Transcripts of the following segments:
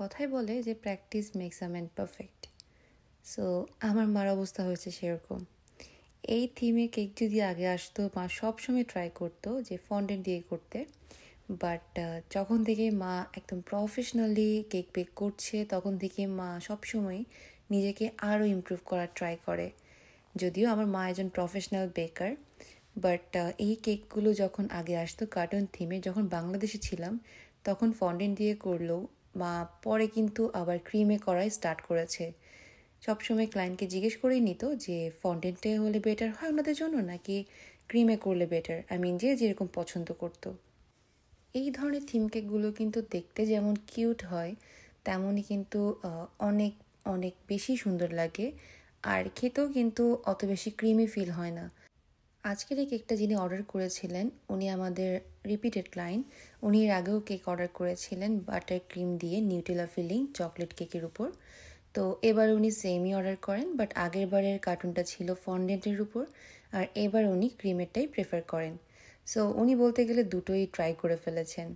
কথাই বলে যে practice makes a man perfect so আমার মার অবস্থা হয়েছে সেরকম এই থিমে কেক যদি আগে আসতো মা সবসময় ট্রাই করতো যে ফন্ডেন্ট দিয়ে করতে বাট যখন থেকে মা একদম প্রফেশনালি কেক বেক করছে তখন থেকে মা সবসময় নিজেকে আরও ইমপ্রুভ করার ট্রাই করে যদিও আমার মা একজন প্রফেশনাল বেকার বাট এই কেকগুলো যখন আগে আসতো কার্টুন থিমে যখন বাংলাদেশে ছিলাম তখন ফন্ডেন্ট দিয়ে করলেও মা পরে কিন্তু আবার ক্রিমে করাই স্টার্ট করেছে সবসময় ক্লায়েন্টকে জিজ্ঞেস করেই নিত যে ফন্ডেন্টে হলে বেটার হয় ওনাদের জন্য নাকি ক্রিমে করলে বেটার আই মিন যে যেরকম পছন্দ করতো এই ধরনের থিম কেকগুলো কিন্তু দেখতে যেমন কিউট হয় তেমনই কিন্তু অনেক অনেক বেশি সুন্দর লাগে আর খেতেও কিন্তু অত বেশি ক্রিমি ফিল হয় না আজকের এই কেকটা যিনি অর্ডার করেছিলেন উনি আমাদের রিপিটেড ক্লায়েন্ট উনি এর আগেও কেক অর্ডার করেছিলেন বাটার ক্রিম দিয়ে নিউটেলা ফিলিং চকলেট কেকের উপর তো এবার উনি সেমই অর্ডার করেন বাট আগের বারের কার্টুনটা ছিল ফন্ডেন্টের উপর আর এবার উনি ক্রিমেরটাই প্রেফার করেন সো উনি বলতে গেলে দুটোই ট্রাই করে ফেলেছেন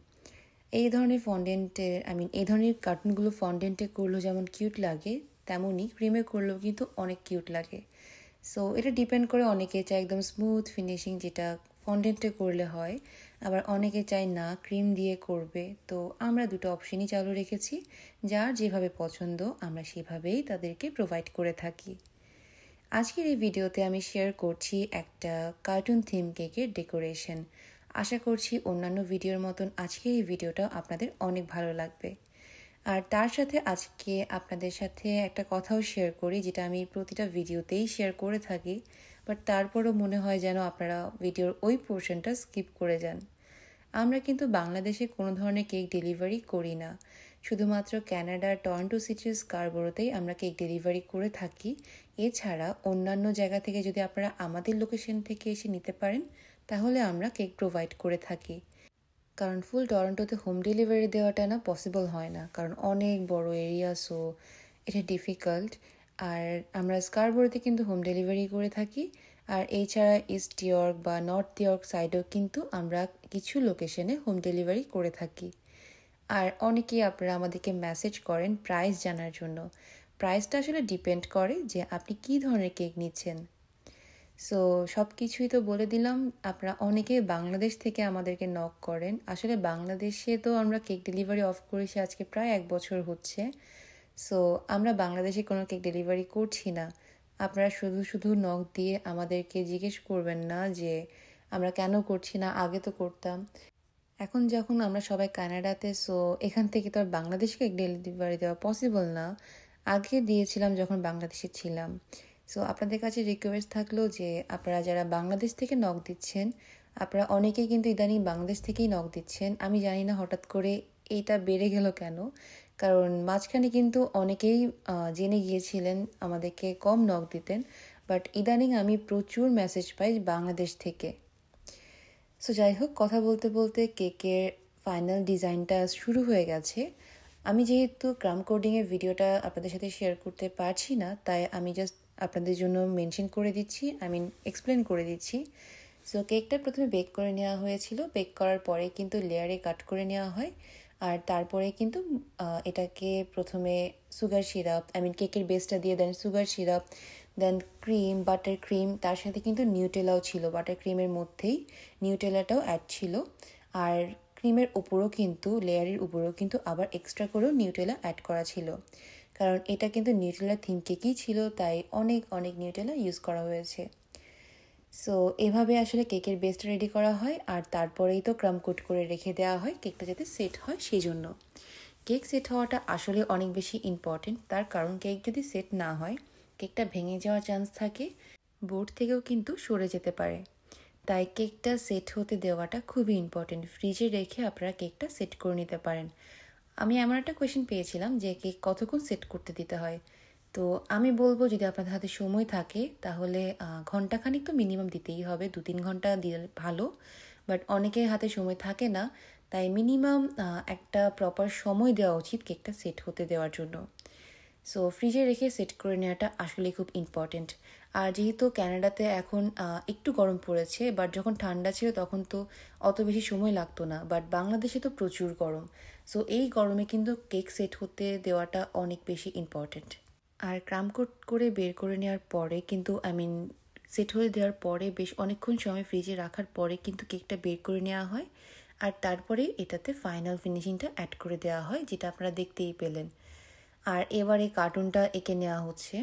এই ধরনের ফন্ডেন্টে আই মিন এই ধরনের কার্টুনগুলো ফন্ডেন্টে করলেও যেমন কিউট লাগে তেমনই ক্রিমে করলেও কিন্তু অনেক কিউট লাগে সো এটা ডিপেন্ড করে অনেকে চায় একদম স্মুথ ফিনিশিং যেটা ফন্ডেন্টে করলে হয় আবার অনেকে চায় না ক্রিম দিয়ে করবে তো আমরা দুটো অপশনই চালু রেখেছি যার যেভাবে পছন্দ আমরা সেভাবেই তাদেরকে প্রোভাইড করে থাকি আজকের এই ভিডিওতে আমি শেয়ার করছি একটা কার্টুন থিম কেকের ডেকোরেশন আশা করছি অন্যান্য ভিডিওর মতন আজকের এই ভিডিওটাও আপনাদের অনেক ভালো লাগবে আর তার সাথে আজকে আপনাদের সাথে একটা কথাও শেয়ার করি যেটা আমি প্রতিটা ভিডিওতেই শেয়ার করে থাকি বাট তারপরও মনে হয় যেন আপনারা ভিডিওর ওই পোর্শনটা স্কিপ করে যান আমরা কিন্তু বাংলাদেশে কোনো ধরনের কেক ডেলিভারি করি না শুধুমাত্র ক্যানাডার টরন্টো সিটিস স্কারবোরোতেই আমরা কেক ডেলিভারি করে থাকি এছাড়া অন্যান্য জায়গা থেকে যদি আপনারা আমাদের লোকেশন থেকে এসে নিতে পারেন তাহলে আমরা কেক প্রোভাইড করে থাকি কারণ ফুল টরন্টোতে হোম ডেলিভারি দেওয়াটা না পসিবল হয় না কারণ অনেক বড় এরিয়া সো এটা ডিফিকাল্ট আর আমরা স্কারবোরোতে কিন্তু হোম ডেলিভারি করে থাকি আর এছাড়া ইস্ট ইয়র্ক বা নর্থ ইয়র্ক সাইডেও কিন্তু আমরা কিছু লোকেশনে হোম ডেলিভারি করে থাকি আর অনেকেই আপনারা আমাদেরকে মেসেজ করেন প্রাইস জানার জন্য প্রাইসটা আসলে ডিপেন্ড করে যে আপনি কি ধরনের কেক নিচ্ছেন সো সব কিছুই তো বলে দিলাম আপনারা অনেকে বাংলাদেশ থেকে আমাদেরকে নক করেন আসলে বাংলাদেশে তো আমরা কেক ডেলিভারি অফ করেছি আজকে প্রায় এক বছর হচ্ছে সো আমরা বাংলাদেশে কোনো কেক ডেলিভারি করছি না আপনারা শুধু শুধু নখ দিয়ে আমাদেরকে জিজ্ঞেস করবেন না যে আমরা কেন করছি না আগে তো করতাম এখন যখন আমরা সবাই কানাডাতে সো এখান থেকে তো আর বাংলাদেশকে ডেলিভারি দেওয়া পসিবল না আগে দিয়েছিলাম যখন বাংলাদেশে ছিলাম সো আপনাদের কাছে রিকোয়েস্ট থাকলো যে আপনারা যারা বাংলাদেশ থেকে নখ দিচ্ছেন আপনারা অনেকেই কিন্তু ইদানিং বাংলাদেশ থেকেই নখ দিচ্ছেন আমি জানি না হঠাৎ করে এইটা বেড়ে গেল কেন কারণ মাঝখানে কিন্তু অনেকেই জেনে গিয়েছিলেন আমাদেরকে কম নখ দিতেন বাট ইদানিং আমি প্রচুর মেসেজ পাই বাংলাদেশ থেকে সো যাই হোক কথা বলতে বলতে কেকের ফাইনাল ডিজাইনটা শুরু হয়ে গেছে আমি যেহেতু ক্রাম কোডিংয়ের ভিডিওটা আপনাদের সাথে শেয়ার করতে পারছি না তাই আমি জাস্ট আপনাদের জন্য মেনশন করে দিচ্ছি আই মিন এক্সপ্লেন করে দিচ্ছি সো কেকটা প্রথমে বেক করে নেওয়া হয়েছিল বেক করার পরে কিন্তু লেয়ারে কাট করে নেওয়া হয় আর তারপরে কিন্তু এটাকে প্রথমে সুগার সিরাপ আই মিন কেকের বেসটা দিয়ে then sugar syrup then cream butter cream তার সাথে কিন্তু নিউটেলাও ছিল বাটার ক্রিমের মধ্যেই নিউটেলাটাও অ্যাড ছিল আর ক্রিমের উপরও কিন্তু লেয়ারের উপরও কিন্তু আবার এক্সট্রা করেও নিউটেলা অ্যাড করা ছিল কারণ এটা কিন্তু নিউটেলা থিম কেকই ছিল তাই অনেক অনেক নিউটেলা ইউজ করা হয়েছে সো এভাবে আসলে কেকের বেস্ট রেডি করা হয় আর তারপরেই তো ক্রাম করে রেখে দেওয়া হয় কেকটা যাতে সেট হয় সেই জন্য কেক সেট হওয়াটা আসলে অনেক বেশি ইম্পর্টেন্ট তার কারণ কেক যদি সেট না হয় কেকটা ভেঙে যাওয়ার চান্স থাকে বোর্ড থেকেও কিন্তু সরে যেতে পারে তাই কেকটা সেট হতে দেওয়াটা খুবই ইম্পর্টেন্ট ফ্রিজে রেখে আপনারা কেকটা সেট করে নিতে পারেন আমি এমন একটা কোয়েশন পেয়েছিলাম যে কেক কতক্ষণ সেট করতে দিতে হয় তো আমি বলবো যদি আপনাদের হাতে সময় থাকে তাহলে ঘন্টাখানিক তো মিনিমাম দিতেই হবে দু তিন ঘন্টা দিয়ে ভালো বাট অনেকের হাতে সময় থাকে না তাই মিনিমাম একটা প্রপার সময় দেওয়া উচিত কেকটা সেট হতে দেওয়ার জন্য সো ফ্রিজে রেখে সেট করে নেওয়াটা আসলে খুব ইম্পর্টেন্ট আর যেহেতু ক্যানাডাতে এখন একটু গরম পড়েছে বাট যখন ঠান্ডা ছিল তখন তো অত বেশি সময় লাগতো না বাট বাংলাদেশে তো প্রচুর গরম সো এই গরমে কিন্তু কেক সেট হতে দেওয়াটা অনেক বেশি ইম্পর্টেন্ট আর ক্রাম কোট করে বের করে নেওয়ার পরে কিন্তু আই মিন সেট হয়ে দেওয়ার পরে বেশ অনেকক্ষণ সময় ফ্রিজে রাখার পরে কিন্তু কেকটা বের করে নেওয়া হয় আর তারপরে এটাতে ফাইনাল ফিনিশিংটা অ্যাড করে দেওয়া হয় যেটা আপনারা দেখতেই পেলেন আর এবার এই কার্টুনটা এঁকে নেওয়া হচ্ছে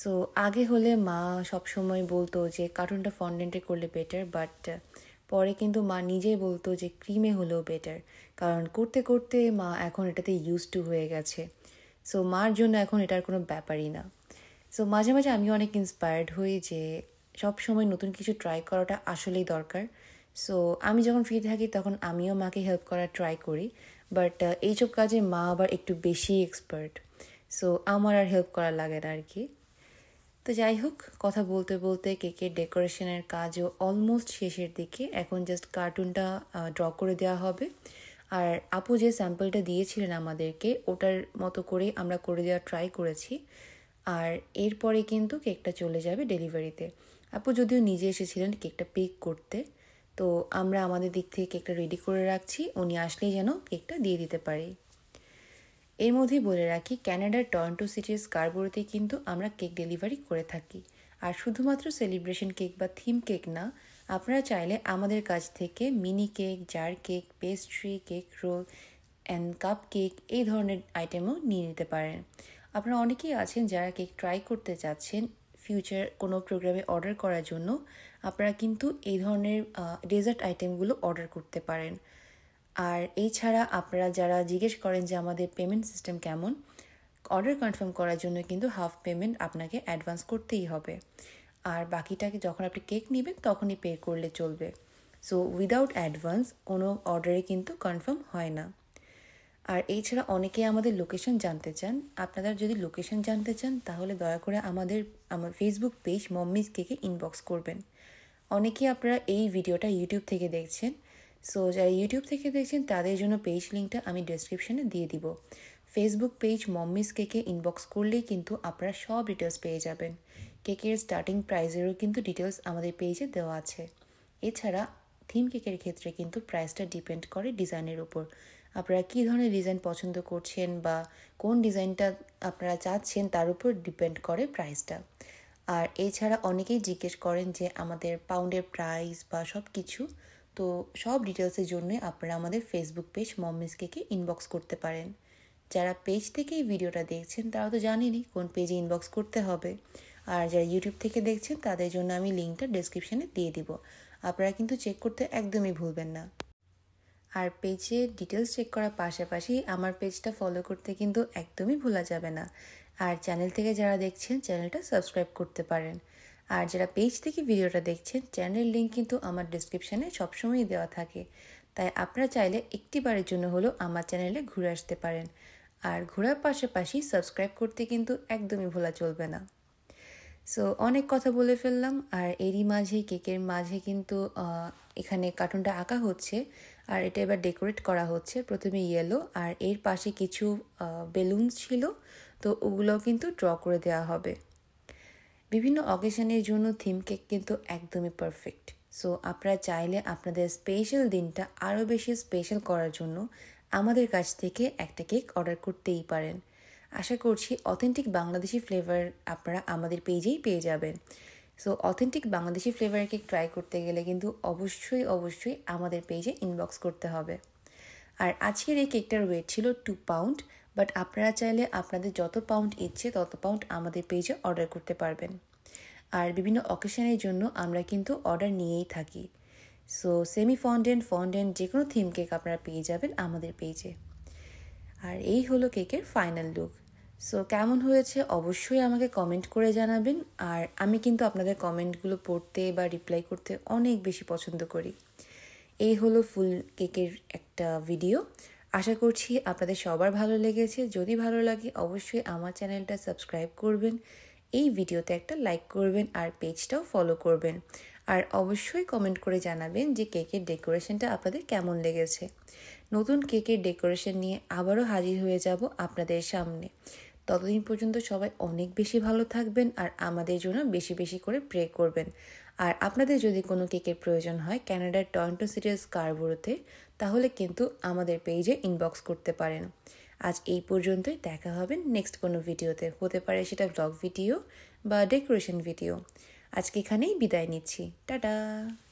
সো আগে হলে মা সবসময় বলতো যে কার্টুনটা ফন্ডেন্টে করলে বেটার বাট পরে কিন্তু মা নিজেই বলতো যে ক্রিমে হলেও বেটার কারণ করতে করতে মা এখন এটাতে ইউজ টু হয়ে গেছে সো মার জন্য এখন এটার কোনো ব্যাপারই না সো মাঝে মাঝে আমি অনেক ইন্সপায়ার্ড হই যে সব সময় নতুন কিছু ট্রাই করাটা আসলেই দরকার সো আমি যখন ফ্রি থাকি তখন আমিও মাকে হেল্প করার ট্রাই করি বাট এইসব কাজে মা আবার একটু বেশি এক্সপার্ট সো আমার আর হেল্প করা লাগে না আর কি তো যাই হোক কথা বলতে বলতে কেকের ডেকোরেশনের কাজও অলমোস্ট শেষের দিকে এখন জাস্ট কার্টুনটা ড্র করে দেওয়া হবে আর আপু যে স্যাম্পলটা দিয়েছিলেন আমাদেরকে ওটার মতো করে আমরা করে দেওয়ার ট্রাই করেছি আর এরপরে কিন্তু কেকটা চলে যাবে ডেলিভারিতে আপু যদিও নিজে এসেছিলেন কেকটা পিক করতে তো আমরা আমাদের দিক থেকে কেকটা রেডি করে রাখছি উনি আসলেই যেন কেকটা দিয়ে দিতে পারি এর মধ্যে বলে রাখি ক্যানাডার টরন্টো সিটির স্কারবোরোতে কিন্তু আমরা কেক ডেলিভারি করে থাকি আর শুধুমাত্র সেলিব্রেশন কেক বা থিম কেক না আপনারা চাইলে আমাদের কাছ থেকে mini cake jar cake pastry cake roll and cupcake এই ধরনের আইটেমও নিয়ে নিতে পারেন আপনারা অনেকেই আছেন যারা কেক ট্রাই করতে চাচ্ছেন ফিউচার কোনো প্রোগ্রামে অর্ডার করার জন্য আপনারা কিন্তু এই ধরনের ডেজার্ট আইটেমগুলো অর্ডার করতে পারেন আর এছাড়া আপনারা যারা জিজ্ঞেস করেন যে আমাদের পেমেন্ট সিস্টেম কেমন অর্ডার কনফার্ম করার জন্য কিন্তু হাফ পেমেন্ট আপনাকে অ্যাডভান্স করতেই হবে আর বাকিটাকে যখন আপনি কেক নেবেন তখনই পে করলে চলবে সো উইদাউট অ্যাডভান্স কোনো অর্ডারে কিন্তু কনফার্ম হয় না আর এছাড়া অনেকে আমাদের লোকেশন জানতে চান আপনারা যদি লোকেশন জানতে চান তাহলে দয়া করে আমাদের আমার ফেসবুক পেজ মম্মিজ কেকে ইনবক্স করবেন অনেকে আপনারা এই ভিডিওটা ইউটিউব থেকে দেখছেন সো যারা ইউটিউব থেকে দেখছেন তাদের জন্য পেজ লিঙ্কটা আমি ডেসক্রিপশানে দিয়ে দিব ফেসবুক পেজ মম্মিস কেকে ইনবক্স করলেই কিন্তু আপনারা সব ডিটেলস পেয়ে যাবেন কেকের স্টার্টিং প্রাইজেরও কিন্তু ডিটেলস আমাদের পেজে দেওয়া আছে এছাড়া থিম কেকের ক্ষেত্রে কিন্তু প্রাইসটা ডিপেন্ড করে ডিজাইনের উপর আপনারা কী ধরনের ডিজাইন পছন্দ করছেন বা কোন ডিজাইনটা আপনারা চাচ্ছেন তার উপর ডিপেন্ড করে প্রাইসটা আর এছাড়া অনেকেই জিজ্ঞেস করেন যে আমাদের পাউন্ডের প্রাইস বা সব কিছু তো সব ডিটেলসের জন্য আপনারা আমাদের ফেসবুক পেজ মমিস কেকে ইনবক্স করতে পারেন যারা পেজ থেকেই ভিডিওটা দেখছেন তারা তো জানেনই কোন পেজে ইনবক্স করতে হবে আর যারা ইউটিউব থেকে দেখছেন তাদের জন্য আমি লিঙ্কটা ডেসক্রিপশানে দিয়ে দিব আপনারা কিন্তু চেক করতে একদমই ভুলবেন না আর পেজে ডিটেলস চেক করার পাশাপাশি আমার পেজটা ফলো করতে কিন্তু একদমই ভোলা যাবে না আর চ্যানেল থেকে যারা দেখছেন চ্যানেলটা সাবস্ক্রাইব করতে পারেন আর যারা পেজ থেকে ভিডিওটা দেখছেন চ্যানেলের লিঙ্ক কিন্তু আমার ডিসক্রিপশানে সবসময়ই দেওয়া থাকে তাই আপনারা চাইলে একটি বারের জন্য হলেও আমার চ্যানেলে ঘুরে আসতে পারেন আর ঘোরার পাশাপাশি সাবস্ক্রাইব করতে কিন্তু একদমই ভোলা চলবে না সো অনেক কথা বলে ফেললাম আর এরই মাঝে কেকের মাঝে কিন্তু এখানে কার্টুনটা আঁকা হচ্ছে আর এটা এবার ডেকোরেট করা হচ্ছে প্রথমে ইয়েলো আর এর পাশে কিছু বেলুন ছিল তো ওগুলোও কিন্তু ড্র করে দেওয়া হবে বিভিন্ন অকেশনের জন্য থিম কেক কিন্তু একদমই পারফেক্ট সো আপনারা চাইলে আপনাদের স্পেশাল দিনটা আরও বেশি স্পেশাল করার জন্য আমাদের কাছ থেকে একটা কেক অর্ডার করতেই পারেন আশা করছি অথেন্টিক বাংলাদেশি ফ্লেভার আপনারা আমাদের পেজেই পেয়ে যাবেন so authentic Bangladeshi flavour cake try করতে গেলে কিন্তু অবশ্যই অবশ্যই আমাদের পেজে ইনবক্স করতে হবে আর আজকের এই কেকটার ওয়েট ছিল টু পাউন্ড বাট আপনারা চাইলে আপনাদের যত পাউন্ড ইচ্ছে তত পাউন্ড আমাদের পেজে অর্ডার করতে পারবেন আর বিভিন্ন অকেশনের জন্য আমরা কিন্তু অর্ডার নিয়েই থাকি সো সেমি ফন্ডেন্ট ফন্ডেন্ট যে কোনো থিম কেক আপনারা পেয়ে যাবেন আমাদের পেজে আর এই হলো কেকের ফাইনাল লুক সো কেমন হয়েছে অবশ্যই আমাকে কমেন্ট করে জানাবেন আর আমি কিন্তু আপনাদের কমেন্টগুলো পড়তে বা রিপ্লাই করতে অনেক বেশি পছন্দ করি এই হলো ফুল কেকের একটা ভিডিও আশা করছি আপনাদের সবার ভালো লেগেছে যদি ভালো লাগে অবশ্যই আমার চ্যানেলটা সাবস্ক্রাইব করবেন এই ভিডিওতে একটা লাইক করবেন আর পেজটাও ফলো করবেন আর অবশ্যই কমেন্ট করে জানাবেন যে কেকের ডেকোরেশনটা আপনাদের কেমন লেগেছে নতুন কেকের ডেকোরেশন নিয়ে আবারও হাজির হয়ে যাব আপনাদের সামনে ততদিন পর্যন্ত সবাই অনেক বেশি ভালো থাকবেন আর আমাদের জন্য বেশি বেশি করে প্রে করবেন আর আপনাদের যদি কোনো কেকের প্রয়োজন হয় ক্যানাডার টরন্টো সিরিয়াস কারবোরোতে তাহলে কিন্তু আমাদের পেজে ইনবক্স করতে পারেন আজ এই পর্যন্তই দেখা হবে নেক্সট কোনো ভিডিওতে হতে পারে সেটা ব্লগ ভিডিও বা ডেকোরেশন ভিডিও আজকে এখানেই বিদায় নিচ্ছি টাটা